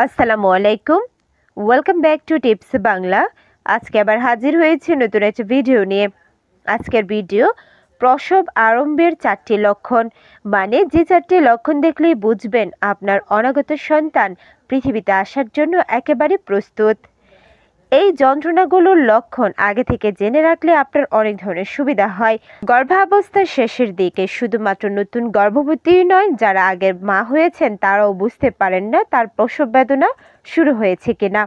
আসসালামু আলাইকুম welcome back to tips Bangla আজকে আবার হাজির হয়েছে নতুন একটা ভিডিও নিয়ে আজকের ভিডিও প্রসব আরম্ভের চারটি লক্ষণ মানে যে চারটি লক্ষণ দেখলেই বুঝবেন আপনার অনাগত সন্তান পৃথিবীতে আসার জন্য একেবারে প্রস্তুত এই যন্ত্রণাগুলোর লক্ষণ আগে থেকে জেনে রাখলে আপনার অনেক ধরনের সুবিধা হয় গর্ভাবস্থার শেষের দিকে শুধুমাত্র নতুন গর্ভবতী নয় যারা আগের মা হয়েছেন তারাও বুঝতে পারেন না তার প্রসব বেদনা শুরু হয়েছে কিনা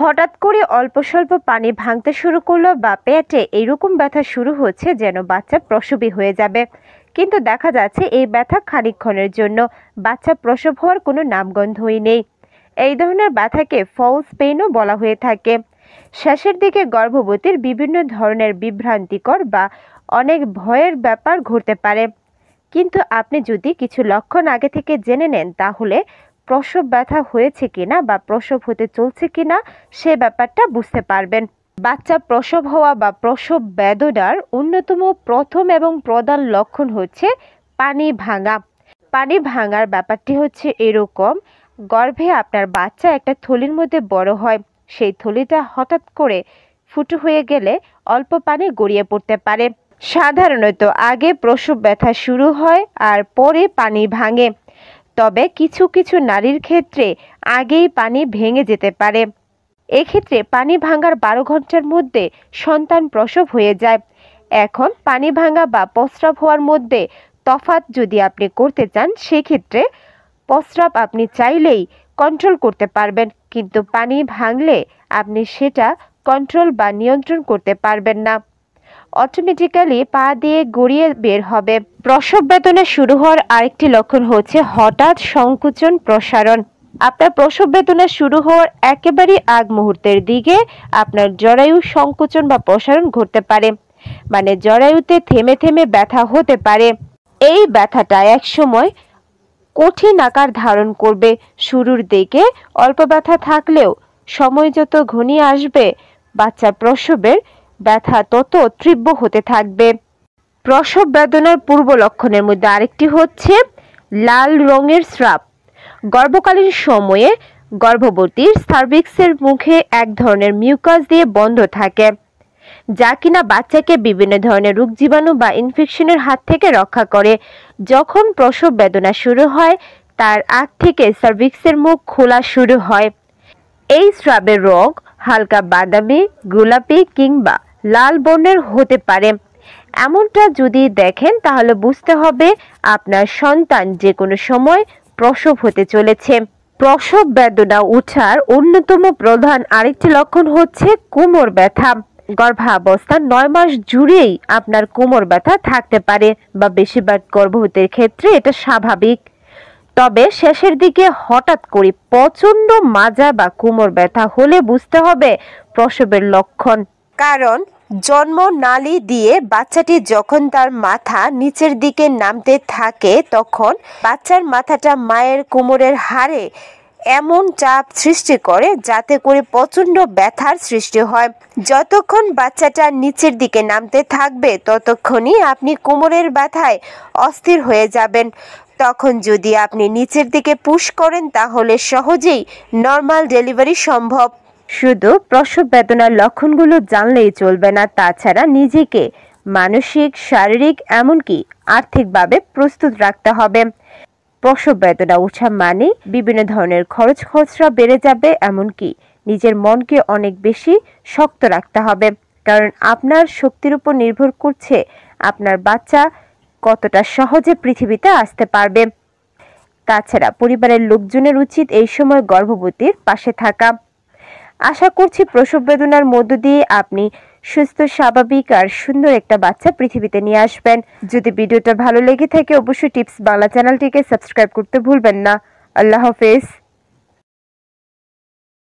হঠাৎ করে অল্প স্বল্প পানি ভাঙতে শুরু করলো বা পেটে এরকম ব্যথা শুরু হচ্ছে যেন বাচ্চা প্রসবী হয়ে যাবে কিন্তু দেখা যাচ্ছে এই ব্যথা খানিক্ষণের জন্য বাচ্চা প্রসব হওয়ার কোনো নামগন্ধই নেই এই ধরনের ব্যথাকে ফলস পেইনও বলা হয়ে থাকে শেষের দিকে গর্ভবতীর বিভিন্ন ধরনের বিভ্রান্তিকর বা অনেক ভয়ের ব্যাপার ঘটতে পারে কিন্তু আপনি যদি কিছু লক্ষণ আগে থেকে জেনে নেন তাহলে প্রসব ব্যথা হয়েছে কিনা বা প্রসব হতে চলছে কিনা সে ব্যাপারটা বুঝতে পারবেন বাচ্চা প্রসব হওয়া বা প্রসব বেদনার অন্যতম প্রথম এবং প্রধান লক্ষণ হচ্ছে পানি ভাঙা পানি ভাঙার ব্যাপারটি হচ্ছে এরকম গর্ভে আপনার বাচ্চা একটা থলির মধ্যে বড় হয় সেই থলিটা হঠাৎ করে ফুটো হয়ে গেলে অল্প পানি গড়িয়ে পড়তে পারে সাধারণত আগে প্রসব ব্যথা শুরু হয় আর পরে পানি ভাঙে তবে কিছু কিছু নারীর ক্ষেত্রে আগেই পানি ভেঙে যেতে পারে এক্ষেত্রে পানি ভাঙার বারো ঘন্টার মধ্যে সন্তান প্রসব হয়ে যায় এখন পানি ভাঙা বা প্রস্রাব হওয়ার মধ্যে তফাত যদি আপনি করতে চান সেক্ষেত্রে প্রস্রাব আপনি চাইলেই কন্ট্রোল করতে পারবেন কিন্তু পানি ভাঙলে আপনি সেটা কন্ট্রোল বা নিয়ন্ত্রণ করতে পারবেন না অটোমেটিক্যালি পা দিয়ে গড়িয়ে বের হবে প্রসব বেদনা শুরু হওয়ার আরেকটি লক্ষণ হচ্ছে হঠাৎ সংকুচন প্রসারণ আপনার প্রসব বেদনা শুরু হওয়ার একেবারেই আগ মুহূর্তের দিকে আপনার জরায়ু সংকোচন বা প্রসারণ ঘটতে পারে মানে জরায়ুতে থেমে থেমে ব্যথা হতে পারে এই ব্যথাটা একসময় কঠিন আকার ধারণ করবে শুরুর দিকে অল্প ব্যথা থাকলেও সময় যত ঘনিয়ে আসবে বাচ্চার প্রসবের ব্যথা তত তীব্র হতে থাকবে প্রসব বেদনার পূর্ব লক্ষণের মধ্যে আরেকটি হচ্ছে লাল রঙের স্রাব গর্ভকালীন সময়ে গর্ভবতীর সার্ভিক্সের মুখে এক ধরনের মিউকাস দিয়ে বন্ধ থাকে যা কিনা বাচ্চাকে বিভিন্ন ধরনের রোগ জীবাণু বা ইনফেকশনের হাত থেকে রক্ষা করে যখন প্রসব বেদনা শুরু হয় তার আগ থেকে সার্ভিক্সের মুখ খোলা শুরু হয় এই স্রাবের রোগ হালকা বাদামি গোলাপি কিংবা লাল বর্ণের হতে পারে এমনটা যদি দেখেন তাহলে বুঝতে হবে আপনার সন্তান যে কোনো সময় প্রসব হতে চলেছে প্রসব বেদনা উঠার অন্যতম প্রধান আরেকটি লক্ষণ হচ্ছে কোমর ব্যথা গর্ভাবস্থা নয় মাস জুড়েই আপনার কোমর ব্যথা থাকতে পারে বা বেশিরভাগ গর্ভবতীর ক্ষেত্রে এটা স্বাভাবিক তবে শেষের দিকে হঠাৎ করে প্রচণ্ড মাজা বা কোমর ব্যথা হলে বুঝতে হবে প্রসবের লক্ষণ কারণ জন্ম নালি দিয়ে বাচ্চাটি যখন তার মাথা নিচের দিকে নামতে থাকে তখন বাচ্চার মাথাটা মায়ের কোমরের হাড়ে এমন চাপ সৃষ্টি করে যাতে করে প্রচণ্ড ব্যথার সৃষ্টি হয় যতক্ষণ বাচ্চাটা নিচের দিকে নামতে থাকবে ততক্ষণই আপনি কোমরের ব্যথায় অস্থির হয়ে যাবেন তখন যদি আপনি নিচের দিকে পুশ করেন তাহলে সহজেই নর্মাল ডেলিভারি সম্ভব শুধু প্রসব বেদনার লক্ষণগুলো জানলেই চলবে না তাছাড়া নিজেকে মানসিক শারীরিক এমনকি আর্থিকভাবে প্রস্তুত রাখতে হবে প্রসব বেদনা ওঠা মানে বিভিন্ন ধরনের খরচ খরচরা বেড়ে যাবে এমনকি নিজের মনকে অনেক বেশি শক্ত রাখতে হবে কারণ আপনার শক্তির উপর নির্ভর করছে আপনার বাচ্চা কতটা সহজে পৃথিবীতে আসতে পারবে তাছাড়া পরিবারের লোকজনের উচিত এই সময় গর্ভবতীর পাশে থাকা আশা করছি প্রসব বেদনার মধ্য দিয়ে আপনি সুস্থ স্বাভাবিক আর সুন্দর একটা বাচ্চা পৃথিবীতে নিয়ে আসবেন যদি ভিডিওটা ভালো লেগে থাকে অবশ্যই টিপস বাংলা চ্যানেলটিকে সাবস্ক্রাইব করতে ভুলবেন না আল্লাহ হাফেজ